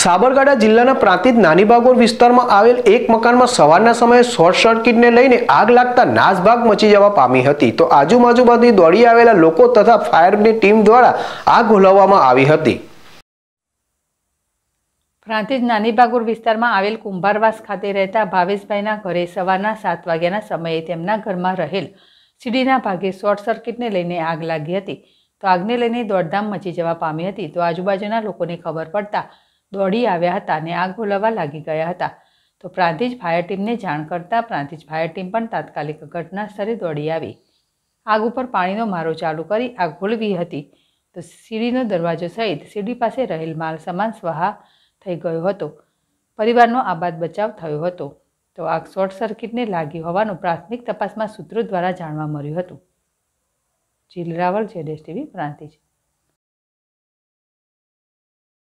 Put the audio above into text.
સાબરકાંઠા જિલ્લાના પ્રાંતિત નાની નાનીબાગોર વિસ્તારમાં આવેલ એક મકાનમાં સવારના સમયે શોર્ટ સર્કિટને લઈને આગ લાગતા નાસભાગ મચી જવા પામી હતી તો આજુબાજુ આજુબાજુમાંથી દોડી આવેલા લોકો તથા ફાયરની ટીમ દ્વારા આગ ઓલવવામાં આવી હતી પ્રાંતિજ નાની નાનીબાગોર વિસ્તારમાં આવેલ કુંભારવાસ ખાતે રહેતા ભાવેશભાઈના ઘરે સવારના સાત વાગ્યાના સમયે તેમના ઘરમાં રહેલ સીડીના ભાગે શોર્ટ સર્કિટને લઈને આગ લાગી હતી તો આગને લઈને દોડધામ મચી જવા પામી હતી તો આજુબાજુના લોકોને ખબર પડતા દોડી આવ્યા હતા અને આગ ઓલવવા લાગી ગયા હતા તો પ્રાંતિજ ફાયર ટીમને જાણ કરતાં પ્રાંતિજ ફાયર ટીમ પણ તાત્કાલિક ઘટના સ્થળે દોડી આવી આગ ઉપર પાણીનો મારો ચાલુ કરી આગ ઘોળવી હતી તો સીડીનો દરવાજો સહિત સીડી પાસે રહેલ માલ સમાન સ્વાહા થઈ ગયો હતો પરિવારનો આબાદ બચાવ થયો હતો તો આગ શોર્ટ સર્કિટને લાગી હોવાનું પ્રાથમિક તપાસમાં સૂત્રો દ્વારા જાણવા મળ્યું હતું જીલરાવલ રાવલ જેડેશ ટીવી પ્રાંતિજ